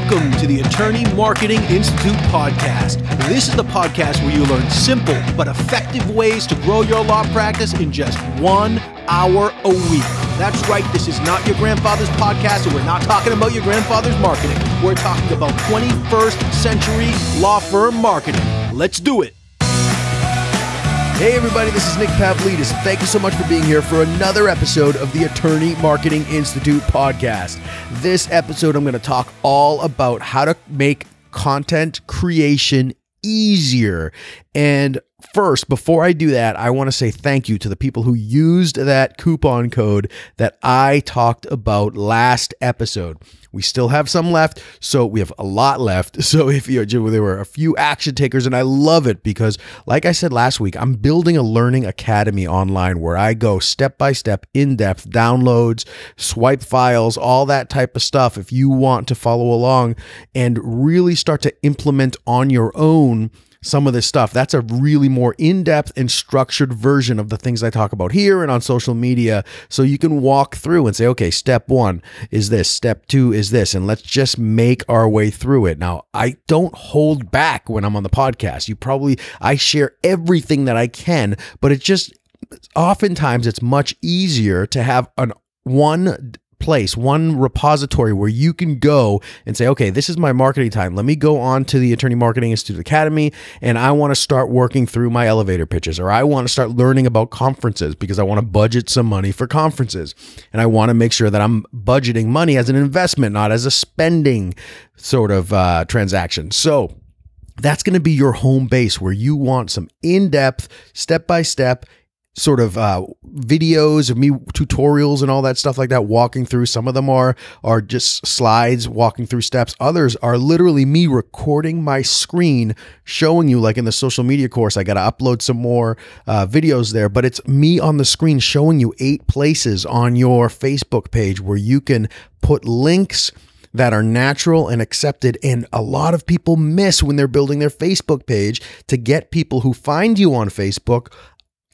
Welcome to the Attorney Marketing Institute podcast. This is the podcast where you learn simple but effective ways to grow your law practice in just one hour a week. That's right, this is not your grandfather's podcast, and we're not talking about your grandfather's marketing. We're talking about 21st century law firm marketing. Let's do it. Hey, everybody, this is Nick Pavlidis. Thank you so much for being here for another episode of the Attorney Marketing Institute podcast. This episode, I'm going to talk all about how to make content creation easier and first, before I do that, I want to say thank you to the people who used that coupon code that I talked about last episode. We still have some left, so we have a lot left. So if you there were a few action takers and I love it because like I said last week, I'm building a learning academy online where I go step by step in depth downloads, swipe files, all that type of stuff if you want to follow along and really start to implement on your own some of this stuff. That's a really more in depth and structured version of the things I talk about here and on social media. So you can walk through and say, okay, step one is this, step two is this, and let's just make our way through it. Now, I don't hold back when I'm on the podcast. You probably, I share everything that I can, but it just, oftentimes it's much easier to have an one place, one repository where you can go and say, okay, this is my marketing time. Let me go on to the Attorney Marketing Institute Academy and I want to start working through my elevator pitches or I want to start learning about conferences because I want to budget some money for conferences. And I want to make sure that I'm budgeting money as an investment, not as a spending sort of uh, transaction. So, that's going to be your home base where you want some in depth, step by step sort of uh, videos of me tutorials and all that stuff like that walking through some of them are are just slides walking through steps others are literally me recording my screen showing you like in the social media course i gotta upload some more uh, videos there but it's me on the screen showing you eight places on your facebook page where you can put links that are natural and accepted. And a lot of people miss when they're building their Facebook page to get people who find you on Facebook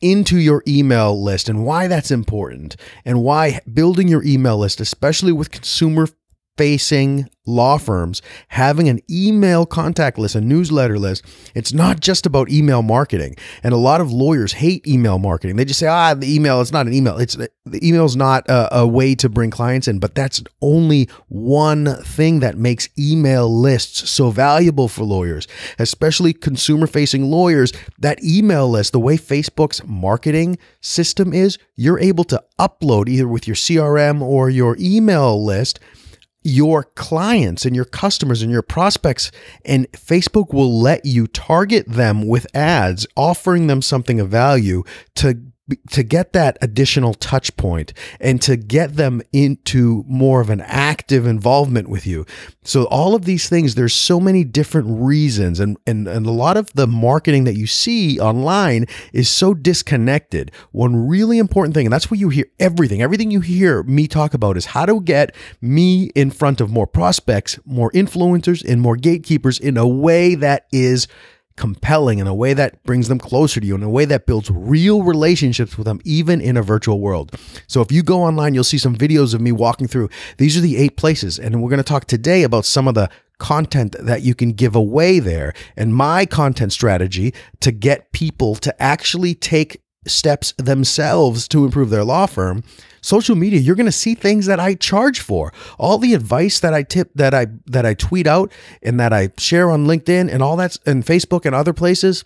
into your email list and why that's important and why building your email list, especially with consumer facing law firms having an email contact list, a newsletter list. It's not just about email marketing. And a lot of lawyers hate email marketing. They just say, ah, the email, it's not an email. It's the email is not a, a way to bring clients in, but that's only one thing that makes email lists so valuable for lawyers, especially consumer facing lawyers. That email list, the way Facebook's marketing system is, you're able to upload either with your CRM or your email list your clients and your customers and your prospects, and Facebook will let you target them with ads, offering them something of value to to get that additional touch point and to get them into more of an active involvement with you. So all of these things, there's so many different reasons and, and, and a lot of the marketing that you see online is so disconnected. One really important thing, and that's where you hear everything, everything you hear me talk about is how to get me in front of more prospects, more influencers, and more gatekeepers in a way that is compelling in a way that brings them closer to you in a way that builds real relationships with them even in a virtual world so if you go online you'll see some videos of me walking through these are the eight places and we're going to talk today about some of the content that you can give away there and my content strategy to get people to actually take steps themselves to improve their law firm social media you're going to see things that i charge for all the advice that i tip that i that i tweet out and that i share on linkedin and all that's and facebook and other places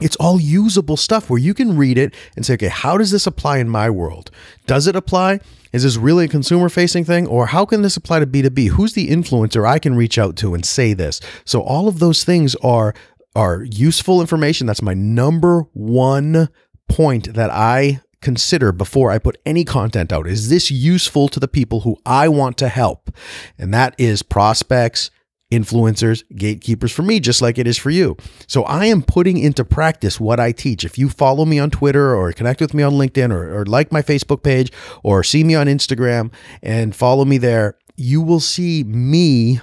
it's all usable stuff where you can read it and say okay how does this apply in my world does it apply is this really a consumer facing thing or how can this apply to b2b who's the influencer i can reach out to and say this so all of those things are are useful information that's my number one point that I consider before I put any content out. Is this useful to the people who I want to help? And that is prospects, influencers, gatekeepers for me, just like it is for you. So I am putting into practice what I teach. If you follow me on Twitter or connect with me on LinkedIn or, or like my Facebook page or see me on Instagram and follow me there, you will see me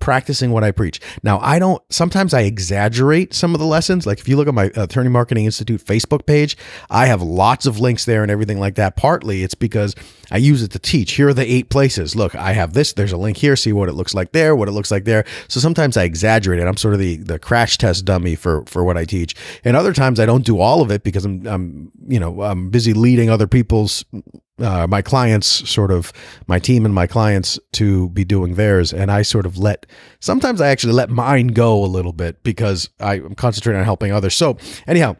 practicing what I preach. Now, I don't, sometimes I exaggerate some of the lessons. Like if you look at my Attorney Marketing Institute Facebook page, I have lots of links there and everything like that. Partly it's because I use it to teach. Here are the eight places. Look, I have this. There's a link here. See what it looks like there, what it looks like there. So sometimes I exaggerate it. I'm sort of the, the crash test dummy for, for what I teach. And other times I don't do all of it because I'm, I'm you know, I'm busy leading other people's uh, my clients sort of my team and my clients to be doing theirs and i sort of let sometimes i actually let mine go a little bit because i'm concentrating on helping others so anyhow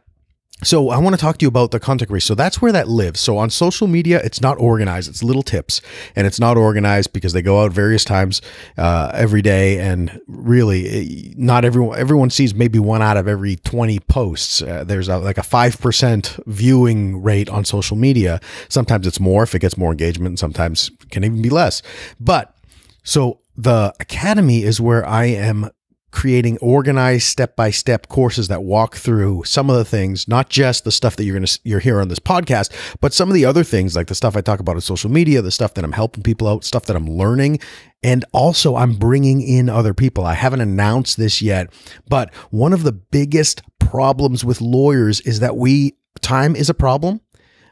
so I want to talk to you about the contact race. So that's where that lives. So on social media, it's not organized. It's little tips, and it's not organized because they go out various times uh, every day, and really, eh, not everyone everyone sees maybe one out of every twenty posts. Uh, there's a, like a five percent viewing rate on social media. Sometimes it's more if it gets more engagement, and sometimes can even be less. But so the academy is where I am creating organized step-by-step courses that walk through some of the things not just the stuff that you're going to you're here on this podcast but some of the other things like the stuff I talk about on social media the stuff that I'm helping people out stuff that I'm learning and also I'm bringing in other people I haven't announced this yet but one of the biggest problems with lawyers is that we time is a problem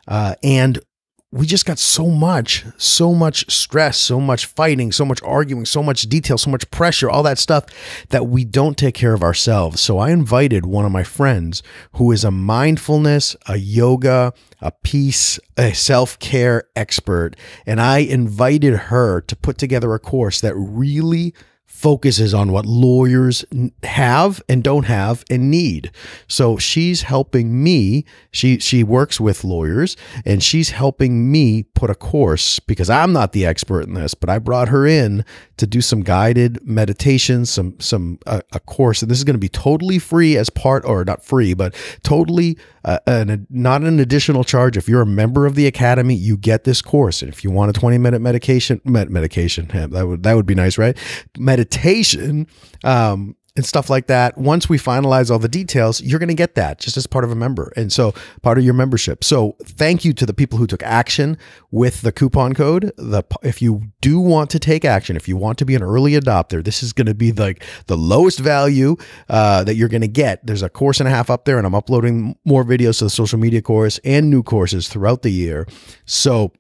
uh, and we just got so much, so much stress, so much fighting, so much arguing, so much detail, so much pressure, all that stuff that we don't take care of ourselves. So I invited one of my friends who is a mindfulness, a yoga, a peace, a self care expert. And I invited her to put together a course that really focuses on what lawyers have and don't have and need. So she's helping me. She she works with lawyers and she's helping me put a course because I'm not the expert in this, but I brought her in to do some guided meditation, some some uh, a course and this is going to be totally free as part or not free, but totally uh, an, not an additional charge. If you're a member of the academy, you get this course. And if you want a 20 minute medication, med- medication, that would that would be nice, right? Meditation. Um, and stuff like that. Once we finalize all the details, you're going to get that just as part of a member. And so part of your membership. So thank you to the people who took action with the coupon code. The if you do want to take action, if you want to be an early adopter, this is going to be like the lowest value uh, that you're going to get. There's a course and a half up there, and I'm uploading more videos to the social media course and new courses throughout the year. So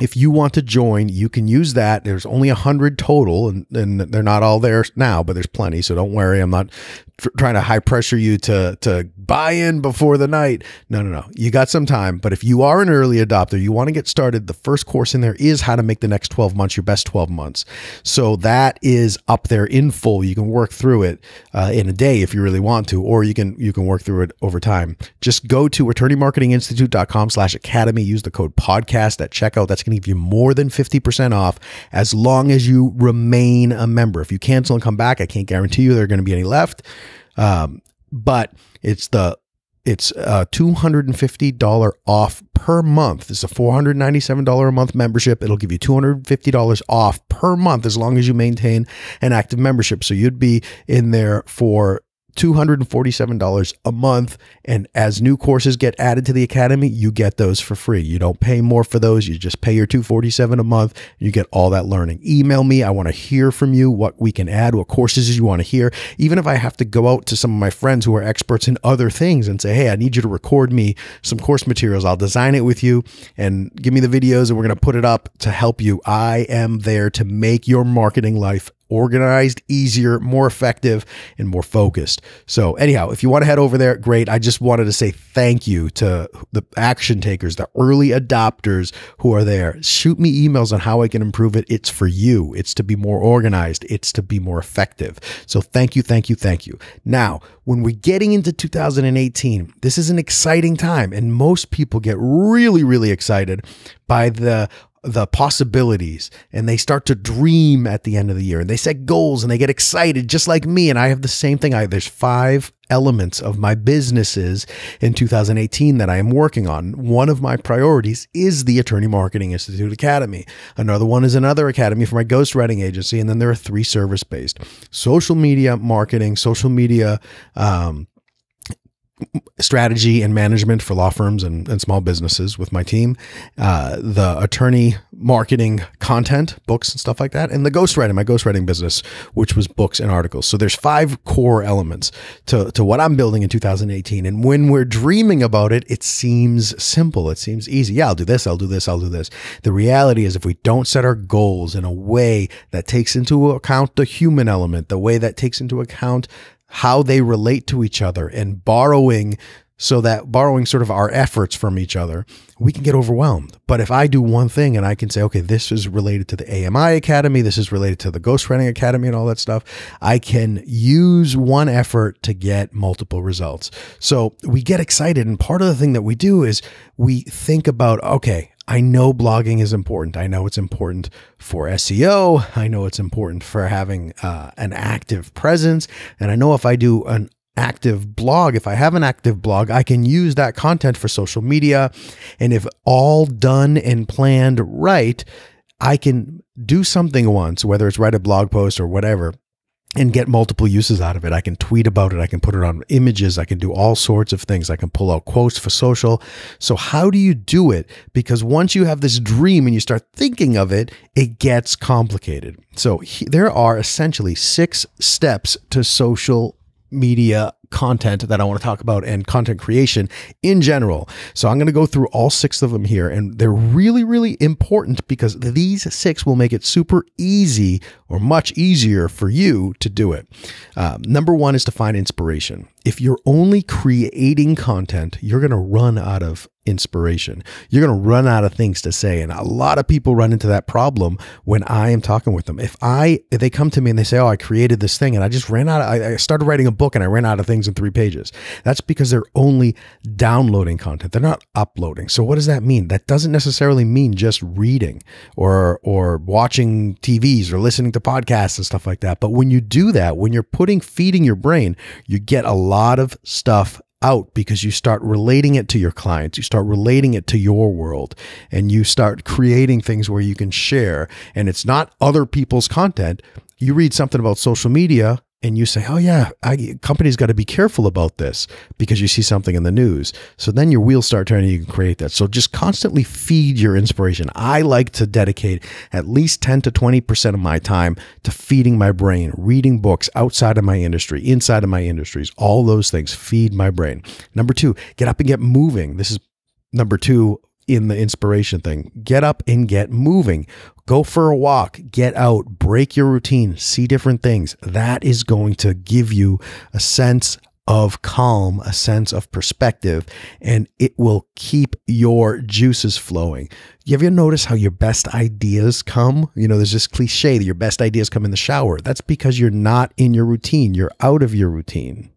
if you want to join, you can use that. There's only a hundred total, and, and they're not all there now, but there's plenty. So don't worry. I'm not tr- trying to high pressure you to to buy in before the night. No, no, no. You got some time. But if you are an early adopter, you want to get started. The first course in there is how to make the next 12 months your best 12 months. So that is up there in full. You can work through it uh, in a day if you really want to, or you can you can work through it over time. Just go to attorneymarketinginstitute.com/academy. Use the code podcast at checkout. That's can give you more than 50% off as long as you remain a member. If you cancel and come back, I can't guarantee you there are going to be any left. Um, but it's the it's a uh, $250 off per month. It's a $497 a month membership. It'll give you $250 off per month as long as you maintain an active membership. So you'd be in there for $247 a month. And as new courses get added to the academy, you get those for free. You don't pay more for those. You just pay your 247 a month. You get all that learning. Email me. I want to hear from you what we can add, what courses you want to hear. Even if I have to go out to some of my friends who are experts in other things and say, Hey, I need you to record me some course materials. I'll design it with you and give me the videos and we're going to put it up to help you. I am there to make your marketing life organized, easier, more effective, and more focused. So, anyhow, if you want to head over there, great. I just wanted to say thank you to the action takers, the early adopters who are there. Shoot me emails on how I can improve it. It's for you, it's to be more organized, it's to be more effective. So, thank you, thank you, thank you. Now, when we're getting into 2018, this is an exciting time, and most people get really, really excited by the the possibilities and they start to dream at the end of the year and they set goals and they get excited just like me and I have the same thing I there's five elements of my businesses in 2018 that I am working on one of my priorities is the Attorney Marketing Institute Academy another one is another academy for my ghostwriting agency and then there are three service based social media marketing social media um, strategy and management for law firms and, and small businesses with my team, uh, the attorney marketing content, books and stuff like that, and the ghostwriting, my ghostwriting business, which was books and articles. So there's five core elements to, to what I'm building in 2018. And when we're dreaming about it, it seems simple. It seems easy. Yeah, I'll do this. I'll do this. I'll do this. The reality is if we don't set our goals in a way that takes into account the human element, the way that takes into account how they relate to each other and borrowing so that borrowing sort of our efforts from each other, we can get overwhelmed. But if I do one thing and I can say, okay, this is related to the AMI Academy, this is related to the Ghostwriting Academy and all that stuff, I can use one effort to get multiple results. So we get excited. And part of the thing that we do is we think about, okay, I know blogging is important. I know it's important for SEO. I know it's important for having uh, an active presence. And I know if I do an active blog, if I have an active blog, I can use that content for social media. And if all done and planned right, I can do something once, whether it's write a blog post or whatever, and get multiple uses out of it. I can tweet about it. I can put it on images. I can do all sorts of things. I can pull out quotes for social. So, how do you do it? Because once you have this dream and you start thinking of it, it gets complicated. So, he, there are essentially six steps to social media content that I want to talk about and content creation in general. So I'm going to go through all six of them here, and they're really, really important because these six will make it super easy or much easier for you to do it. Uh, number one is to find inspiration. If you're only creating content, you're going to run out of inspiration. You're going to run out of things to say. And a lot of people run into that problem when I am talking with them. If I, if they come to me and they say, Oh, I created this thing and I just ran out, of, I, I started writing a book and I ran out of things in three pages. That's because they're only downloading content. They're not uploading. So what does that mean? That doesn't necessarily mean just reading or, or watching TVs or listening to podcasts and stuff like that. But when you do that, when you're putting, feeding your brain, you get a lot of stuff out because you start relating it to your clients, you start relating it to your world, and you start creating things where you can share. And it's not other people's content. You read something about social media and you say, "Oh yeah, I, companies got to be careful about this because you see something in the news." So then your wheels start turning. You can create that. So just constantly feed your inspiration. I like to dedicate at least ten to twenty percent of my time to feeding my brain, reading books outside of my industry, inside of my industries, all those things feed my brain. Number two, get up and get moving. This is number two in the inspiration thing. Get up and get moving. Go for a walk, get out, break your routine, see different things. That is going to give you a sense of calm, a sense of perspective, and it will keep your juices flowing. Have you noticed how your best ideas come? You know, there's this cliche that your best ideas come in the shower. That's because you're not in your routine. You're out of your routine.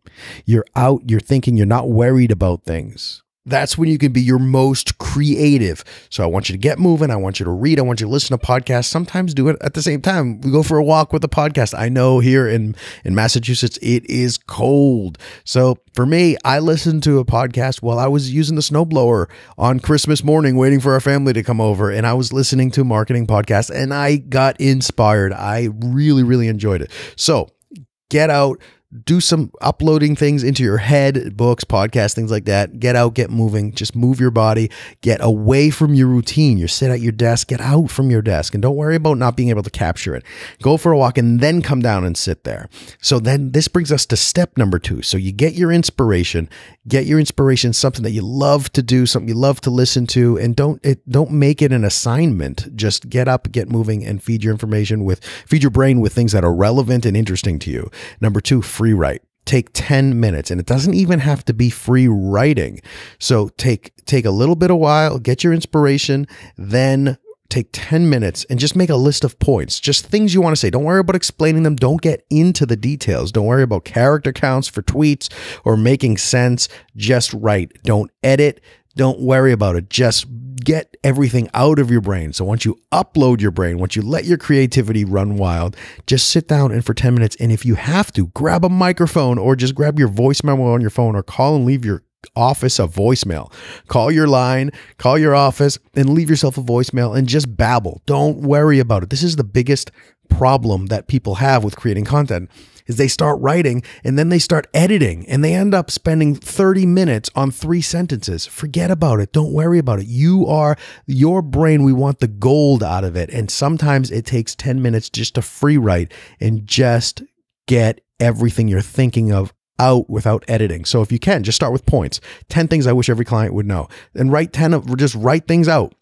You're out, you're thinking, you're not worried about things. That's when you can be your most creative. So I want you to get moving. I want you to read. I want you to listen to podcasts. Sometimes do it at the same time. We go for a walk with a podcast. I know here in, in Massachusetts, it is cold. So for me, I listened to a podcast while I was using the snowblower on Christmas morning, waiting for our family to come over. And I was listening to marketing podcasts and I got inspired. I really, really enjoyed it. So get out do some uploading things into your head, books, podcasts, things like that. Get out, get moving, just move your body, get away from your routine. You sit at your desk, get out from your desk, and don't worry about not being able to capture it. Go for a walk and then come down and sit there. So then this brings us to step number two. So you get your inspiration, get your inspiration, something that you love to do, something you love to listen to, and don't it don't make it an assignment. Just get up, get moving, and feed your information with feed your brain with things that are relevant and interesting to you. Number two, free write take 10 minutes and it doesn't even have to be free writing so take take a little bit of while get your inspiration then take 10 minutes and just make a list of points just things you want to say don't worry about explaining them don't get into the details don't worry about character counts for tweets or making sense just write don't edit don't worry about it just get everything out of your brain. So once you upload your brain, once you let your creativity run wild, just sit down and for 10 minutes. And if you have to, grab a microphone or just grab your voice memo on your phone or call and leave your office a voicemail. Call your line, call your office, and leave yourself a voicemail and just babble. Don't worry about it. This is the biggest problem that people have with creating content is they start writing and then they start editing and they end up spending 30 minutes on three sentences. Forget about it. Don't worry about it. You are your brain. We want the gold out of it. And sometimes it takes 10 minutes just to free write and just get everything you're thinking of out without editing. So if you can, just start with points. 10 things I wish every client would know and write 10 of just write things out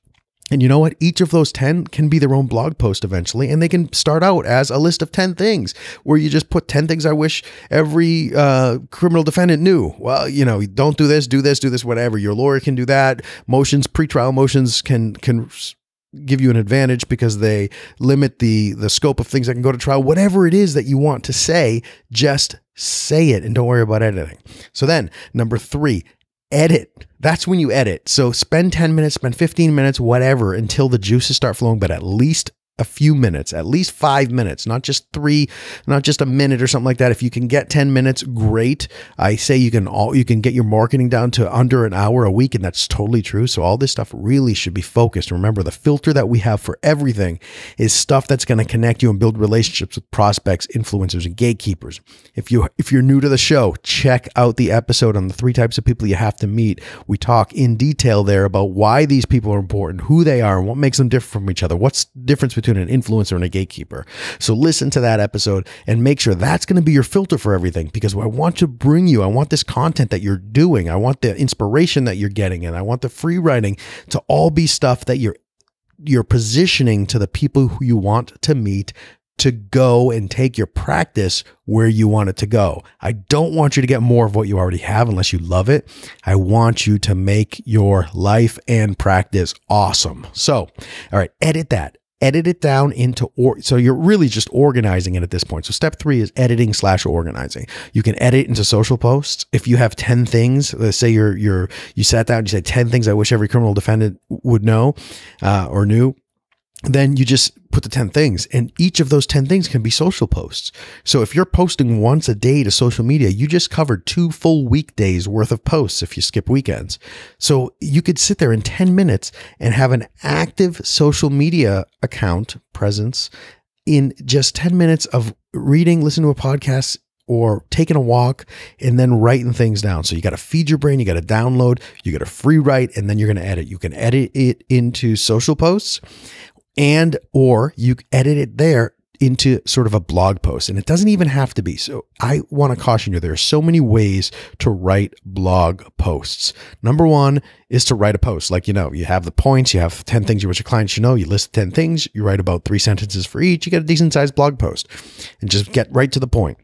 and you know what? Each of those 10 can be their own blog post eventually, and they can start out as a list of 10 things where you just put 10 things I wish every uh, criminal defendant knew. Well, you know, don't do this, do this, do this, whatever. Your lawyer can do that. Motions, pretrial motions can, can give you an advantage because they limit the the scope of things that can go to trial whatever it is that you want to say just say it and don't worry about editing so then number 3 edit. That's when you edit. So spend 10 minutes, spend 15 minutes, whatever, until the juices start flowing, but at least a few minutes, at least five minutes, not just three, not just a minute or something like that. If you can get 10 minutes, great. I say you can all, you can get your marketing down to under an hour a week. And that's totally true. So all this stuff really should be focused. Remember the filter that we have for everything is stuff that's going to connect you and build relationships with prospects, influencers, and gatekeepers. If you, if you're new to the show, check out the episode on the three types of people you have to meet. We talk in detail there about why these people are important, who they are, and what makes them different from each other, what's the difference an influencer and a gatekeeper. So listen to that episode and make sure that's going to be your filter for everything because I want to bring you, I want this content that you're doing, I want the inspiration that you're getting, and I want the free writing to all be stuff that you're you're positioning to the people who you want to meet to go and take your practice where you want it to go. I don't want you to get more of what you already have unless you love it. I want you to make your life and practice awesome. So, all right, edit that edit it down into or so you're really just organizing it at this point so step three is editing slash organizing you can edit into social posts if you have 10 things let's say you're you're you sat down and you said 10 things i wish every criminal defendant would know uh, or knew then you just put the 10 things and each of those 10 things can be social posts. So if you're posting once a day to social media, you just covered two full weekdays worth of posts if you skip weekends. So you could sit there in 10 minutes and have an active social media account presence in just 10 minutes of reading, listening to a podcast, or taking a walk and then writing things down. So you got to feed your brain, you got to download, you got to free write, and then you're going to edit. You can edit it into social posts, and or you edit it there into sort of a blog post and it doesn't even have to be so i want to caution you there are so many ways to write blog posts number one is to write a post like you know you have the points you have 10 things you want your clients to know you list 10 things you write about three sentences for each you get a decent sized blog post and just get right to the point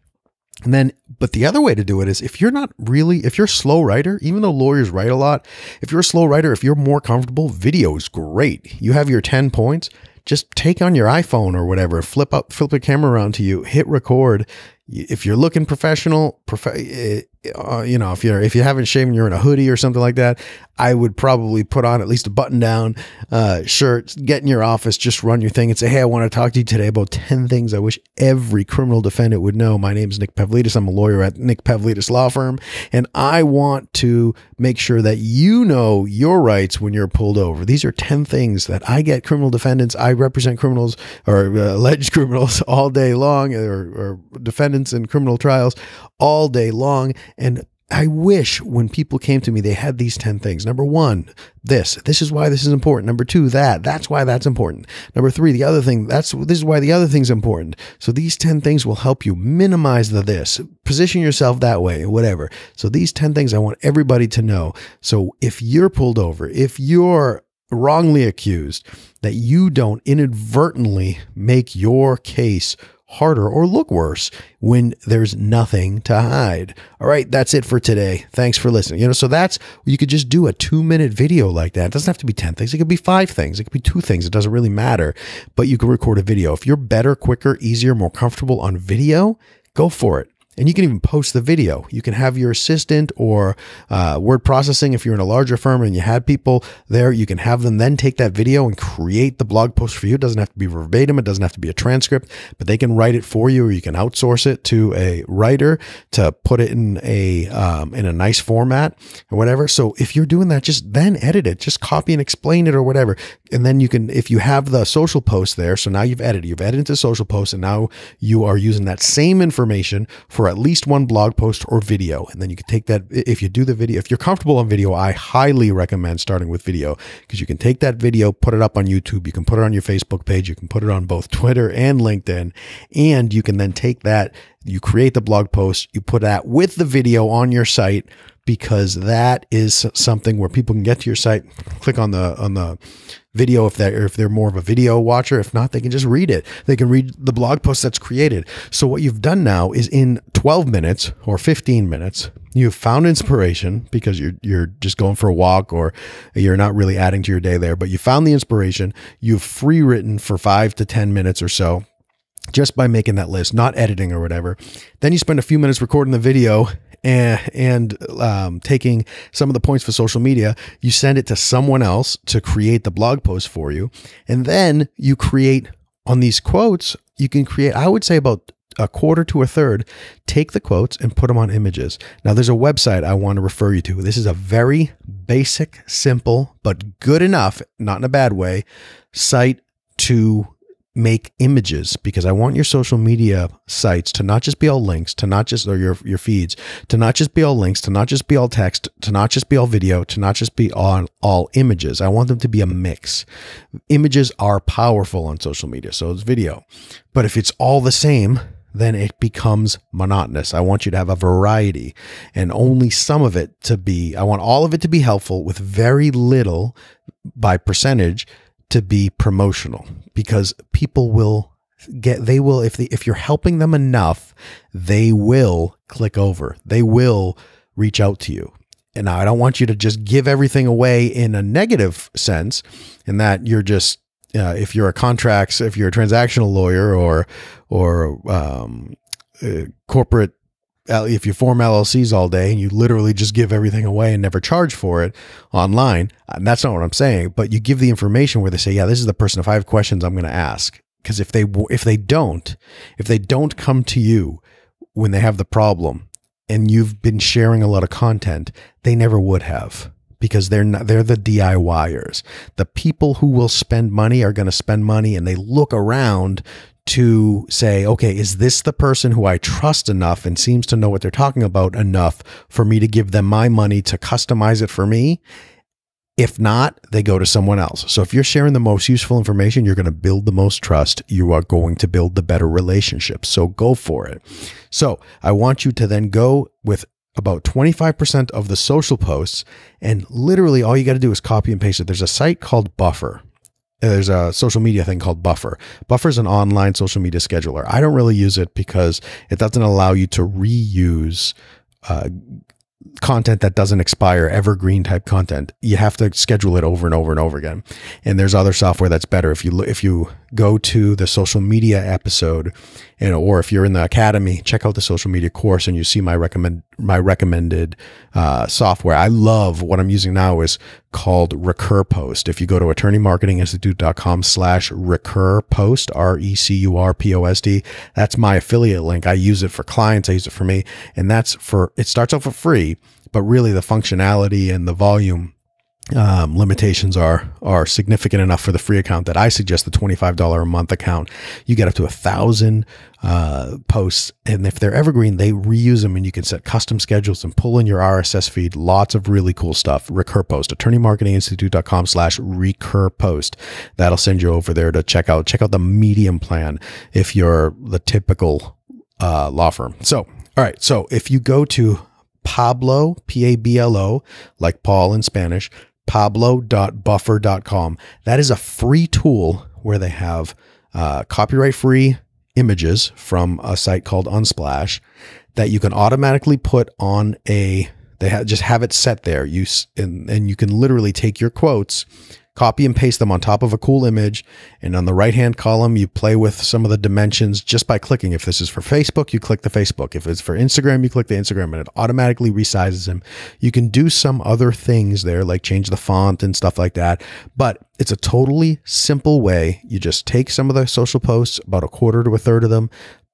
and then, but the other way to do it is if you're not really, if you're a slow writer, even though lawyers write a lot, if you're a slow writer, if you're more comfortable, video is great. You have your 10 points, just take on your iPhone or whatever, flip up, flip the camera around to you, hit record. If you're looking professional, prof- eh, uh, you know, if you're if you haven't shaved, you're in a hoodie or something like that. I would probably put on at least a button down uh, shirt, get in your office, just run your thing, and say, "Hey, I want to talk to you today about ten things I wish every criminal defendant would know." My name is Nick Pavlidis. I'm a lawyer at Nick Pavlidis Law Firm, and I want to make sure that you know your rights when you're pulled over. These are ten things that I get criminal defendants. I represent criminals or uh, alleged criminals all day long, or, or defendants in criminal trials all day long and I wish when people came to me, they had these 10 things. Number one, this. This is why this is important. Number two, that. That's why that's important. Number three, the other thing. That's this is why the other thing's important. So these 10 things will help you minimize the this, position yourself that way, whatever. So these 10 things I want everybody to know. So if you're pulled over, if you're wrongly accused, that you don't inadvertently make your case harder or look worse when there's nothing to hide. All right, that's it for today. Thanks for listening. You know, so that's you could just do a 2-minute video like that. It doesn't have to be 10 things. It could be 5 things. It could be 2 things. It doesn't really matter. But you can record a video. If you're better, quicker, easier, more comfortable on video, go for it. And you can even post the video. You can have your assistant or uh, word processing, if you're in a larger firm and you had people there, you can have them then take that video and create the blog post for you. It doesn't have to be verbatim, it doesn't have to be a transcript, but they can write it for you or you can outsource it to a writer to put it in a, um, in a nice format or whatever. So if you're doing that, just then edit it, just copy and explain it or whatever. And then you can, if you have the social post there, so now you've edited, you've edited into social posts and now you are using that same information for at least one blog post or video. And then you can take that, if you do the video, if you're comfortable on video, I highly recommend starting with video because you can take that video, put it up on YouTube, you can put it on your Facebook page, you can put it on both Twitter and LinkedIn. And you can then take that, you create the blog post, you put that with the video on your site because that is something where people can get to your site, click on the on the video if they if they're more of a video watcher. If not, they can just read it. They can read the blog post that's created. So what you've done now is in 12 minutes or 15 minutes, you've found inspiration because you're you're just going for a walk or you're not really adding to your day there, but you found the inspiration. You've free written for five to 10 minutes or so just by making that list, not editing or whatever. Then you spend a few minutes recording the video and, and um, taking some of the points for social media. You send it to someone else to create the blog post for you. And then you create on these quotes, you can create, I would say about a quarter to a third, take the quotes and put them on images. Now, there's a website I want to refer you to. This is a very basic, simple, but good enough, not in a bad way, site to make images because I want your social media sites to not just be all links, to not just or your your feeds, to not just be all links, to not just be all text, to not just be all video, to not just be all all images. I want them to be a mix. Images are powerful on social media, so it's video. But if it's all the same, then it becomes monotonous. I want you to have a variety and only some of it to be I want all of it to be helpful with very little by percentage to be promotional because people will get they will if the if you're helping them enough they will click over they will reach out to you and i don't want you to just give everything away in a negative sense in that you're just uh, if you're a contracts if you're a transactional lawyer or or um, uh, corporate if you form LLCs all day and you literally just give everything away and never charge for it online, uh, that's not what I'm saying. But you give the information where they say, "Yeah, this is the person. If I have questions, I'm going to ask." Because if they if they don't, if they don't come to you when they have the problem, and you've been sharing a lot of content, they never would have because they're not, they're the DIYers. The people who will spend money are going to spend money and they look around to say, okay, is this the person who I trust enough and seems to know what they're talking about enough for me to give them my money to customize it for me? If not, they go to someone else. So if you're sharing the most useful information, you're going to build the most trust. You are going to build the better relationship. So go for it. So I want you to then go with about 25% of the social posts. And literally all you got to do is copy and paste it. There's a site called Buffer there's a social media thing called Buffer. Buffer is an online social media scheduler. I don't really use it because it doesn't allow you to reuse uh, content that doesn't expire, evergreen type content. You have to schedule it over and over and over again. And there's other software that's better. If you if you go to the social media episode you know, or if you're in the academy, check out the social media course and you see my recommend my recommended uh, software. I love what I'm using now is called Recur Post. If you go to attorneymarketinginstitute.com slash Recur Post, R E C U R P O S D, that's my affiliate link. I use it for clients. I use it for me. And that's for, it starts out for free, but really the functionality and the volume um, limitations are are significant enough for the free account that I suggest the twenty five dollar a month account. You get up to a thousand uh, posts, and if they're evergreen, they reuse them, and you can set custom schedules and pull in your RSS feed. Lots of really cool stuff. Recur post attorneymarketinginstitute.com slash recur post. That'll send you over there to check out check out the medium plan if you're the typical uh, law firm. So all right, so if you go to Pablo, P A B L O, like Paul in Spanish, pablo.buffer.com. That is a free tool where they have uh, copyright free images from a site called Unsplash that you can automatically put on a they ha- just have it set there. You s- and, and you can literally take your quotes copy and paste them on top of a cool image. And on the right hand column, you play with some of the dimensions just by clicking. If this is for Facebook, you click the Facebook. If it's for Instagram, you click the Instagram and it automatically resizes them. You can do some other things there, like change the font and stuff like that. But it's a totally simple way. You just take some of the social posts, about a quarter to a third of them,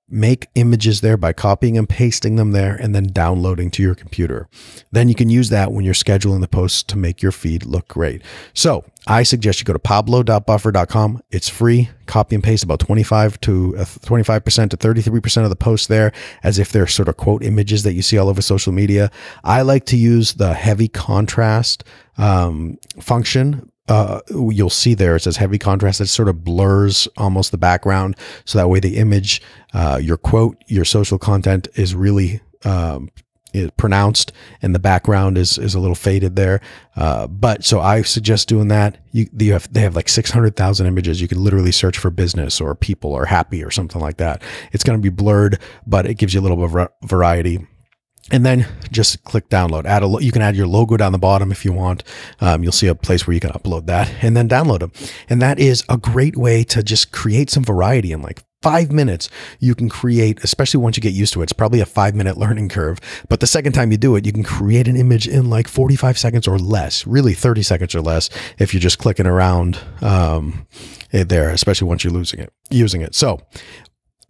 make images there by copying and pasting them there and then downloading to your computer. Then you can use that when you're scheduling the posts to make your feed look great. So I suggest you go to pablo.buffer.com. It's free. Copy and paste about 25 to 25% uh, to 33% of the posts there as if they're sort of quote images that you see all over social media. I like to use the heavy contrast um, function uh, you'll see there it says heavy contrast It sort of blurs almost the background so that way the image uh, your quote your social content is really um, is pronounced and the background is is a little faded there uh, but so i suggest doing that you, you have they have like 600000 images you can literally search for business or people or happy or something like that it's going to be blurred but it gives you a little bit of variety and then just click download. Add a lo- you can add your logo down the bottom if you want. Um, you'll see a place where you can upload that and then download them. And that is a great way to just create some variety in like five minutes. You can create, especially once you get used to it. It's probably a five minute learning curve, but the second time you do it, you can create an image in like 45 seconds or less. Really, 30 seconds or less if you're just clicking around um, eh, there, especially once you're losing it, using it. So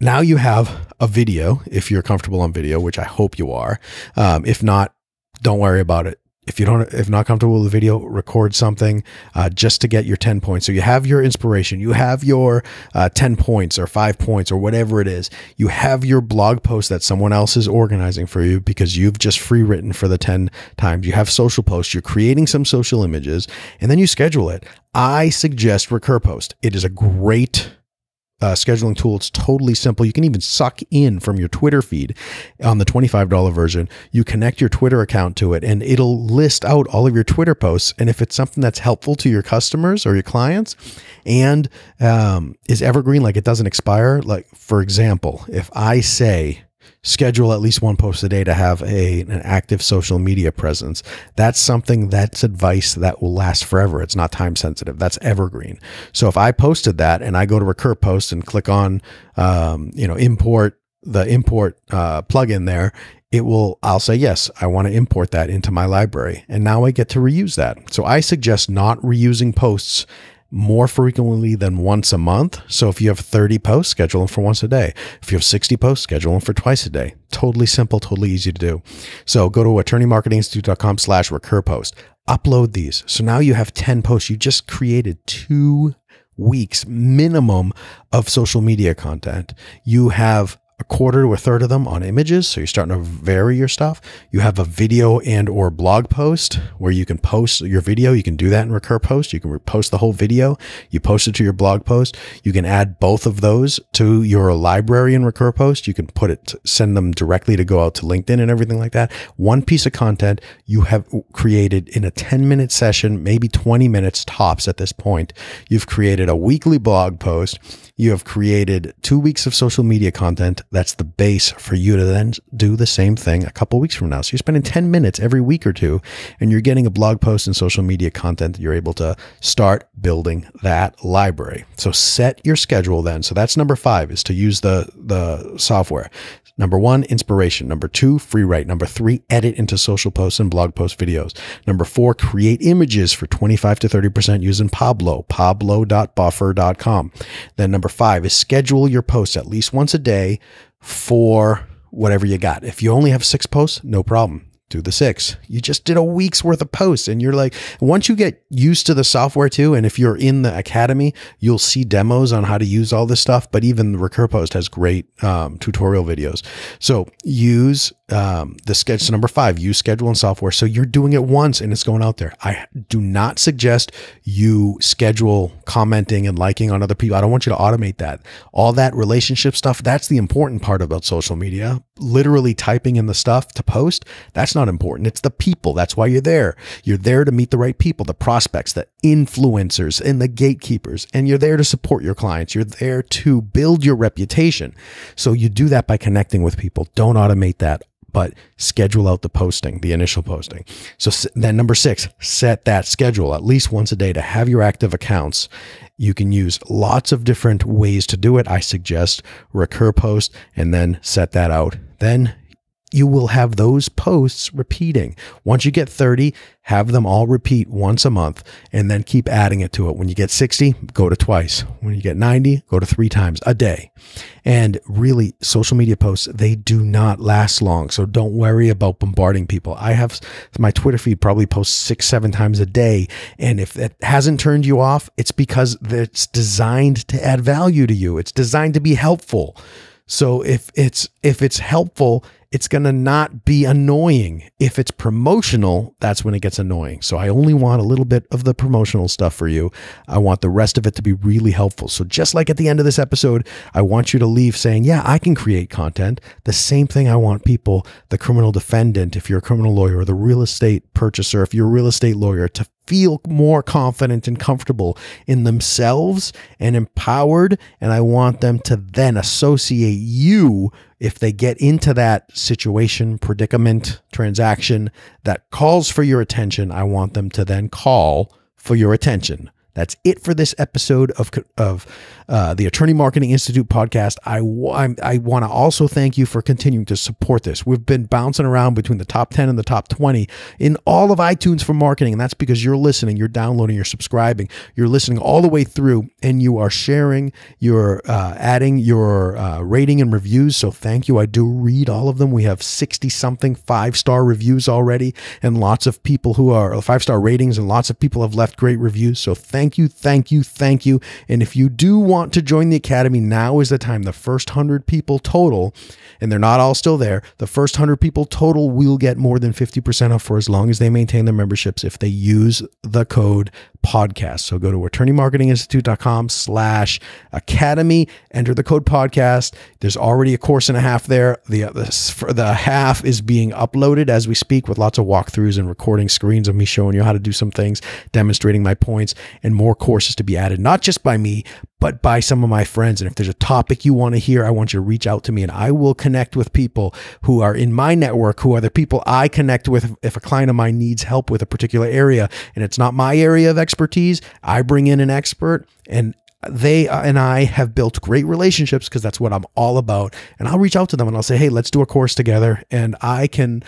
now you have a video if you're comfortable on video, which I hope you are. Um, if not, don't worry about it. If you don't, if not comfortable with the video, record something uh, just to get your ten points. So you have your inspiration, you have your uh, ten points or five points or whatever it is. You have your blog post that someone else is organizing for you because you've just free written for the ten times. You have social posts. You're creating some social images, and then you schedule it. I suggest Recur Post. It is a great uh, scheduling tool. It's totally simple. You can even suck in from your Twitter feed on the $25 version. You connect your Twitter account to it and it'll list out all of your Twitter posts. And if it's something that's helpful to your customers or your clients and um, is evergreen, like it doesn't expire, like for example, if I say, schedule at least one post a day to have a an active social media presence. That's something that's advice that will last forever. It's not time sensitive. That's evergreen. So if I posted that and I go to recur post and click on um, you know import the import uh, plugin there, it will I'll say yes, I want to import that into my library and now I get to reuse that. So I suggest not reusing posts more frequently than once a month. So if you have 30 posts, schedule them for once a day. If you have 60 posts, schedule them for twice a day. Totally simple, totally easy to do. So go to attorneymarketinginstitute.com slash recur post. Upload these. So now you have 10 posts. You just created two weeks minimum of social media content. You have a quarter to a third of them on images so you're starting to vary your stuff you have a video and or blog post where you can post your video you can do that in recur post you can post the whole video you post it to your blog post you can add both of those to your library in recur post you can put it send them directly to go out to linkedin and everything like that one piece of content you have created in a 10 minute session maybe 20 minutes tops at this point you've created a weekly blog post you have created two weeks of social media content. That's the base for you to then do the same thing a couple weeks from now. So you're spending 10 minutes every week or two, and you're getting a blog post and social media content that you're able to start building that library. So set your schedule then. So that's number five is to use the, the software. Number one, inspiration. Number two, free write. Number three, edit into social posts and blog post videos. Number four, create images for 25 to 30% using Pablo, pablo.buffer.com. Then number number five is schedule your posts at least once a day for whatever you got. If you only have six posts, no problem. Do the six. You just did a week's worth of posts, and you're like, once you get used to the software too, and if you're in the academy, you'll see demos on how to use all this stuff. But even recur post has great um, tutorial videos. So use um, the schedule number five, use schedule and software. So you're doing it once and it's going out there. I do not suggest you schedule commenting and liking on other people. I don't want you to automate that. All that relationship stuff, that's the important part about social media. Literally typing in the stuff to post, that's not important. It's the people. That's why you're there. You're there to meet the right people, the prospects, the influencers, and the gatekeepers. And you're there to support your clients. You're there to build your reputation. So you do that by connecting with people. Don't automate that but schedule out the posting, the initial posting. So then number six, set that schedule at least once a day to have your active accounts. You can use lots of different ways to do it. I suggest recur post and then set that out. Then you will have those posts repeating. Once you get 30, have them all repeat once a month and then keep adding it to it. When you get 60, go to twice. When you get 90, go to three times a day. And really, social media posts, they do not last long. So don't worry about bombarding people. I have my Twitter feed probably posts six, seven times a day. And if it hasn't turned you off, it's because it's designed to add value to you, it's designed to be helpful. So if it's if it's helpful it's going to not be annoying. If it's promotional, that's when it gets annoying. So I only want a little bit of the promotional stuff for you. I want the rest of it to be really helpful. So just like at the end of this episode, I want you to leave saying, "Yeah, I can create content." The same thing I want people, the criminal defendant, if you're a criminal lawyer, or the real estate purchaser, if you're a real estate lawyer, to feel more confident and comfortable in themselves and empowered. And I want them to then associate you if they get into that situation, predicament, transaction that calls for your attention, I want them to then call for your attention. That's it for this episode of of uh, the Attorney Marketing Institute podcast. I i I want to also thank you for continuing to support this. We've been bouncing around between the top ten and the top twenty in all of iTunes for marketing, and that's because you're listening, you're downloading, you're subscribing, you're listening all the way through, and you are sharing, you're uh, adding your uh, rating and reviews. So thank you. I do read all of them. We have sixty something five star reviews already, and lots of people who are five star ratings, and lots of people have left great reviews. So thank thank you, thank you, thank you. And if you do want to join the Academy, now is the time. The first 100 people total, and they're not all still there, the first 100 people total will get more than 50% off for as long as they maintain their memberships if they use the code podcast. So go to attorneymarketinginstitute.com slash academy, enter the code podcast. There's already a course and a half there. The, uh, the, the half is being uploaded as we speak with lots of walkthroughs and recording screens of me showing you how to do some things, demonstrating my points, and more courses to be added, not just by me, but by some of my friends. And if there's a topic you want to hear, I want you to reach out to me and I will connect with people who are in my network, who are the people I connect with. If a client of mine needs help with a particular area and it's not my area of expertise, I bring in an expert and they uh, and I have built great relationships because that's what I'm all about. And I'll reach out to them and I'll say, hey, let's do a course together. And I can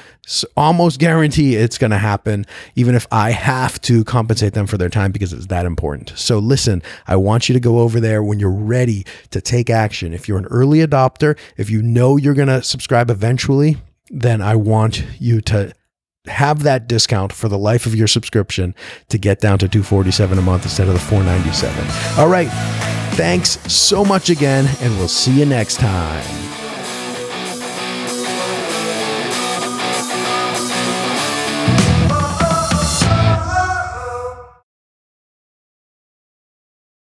almost guarantee it's going to happen, even if I have to compensate them for their time because it's that important. So listen, I want you to go over there when you're ready to take action. If you're an early adopter, if you know you're going to subscribe eventually, then I want you to have that discount for the life of your subscription to get down to 247 a month instead of the 497 all right thanks so much again and we'll see you next time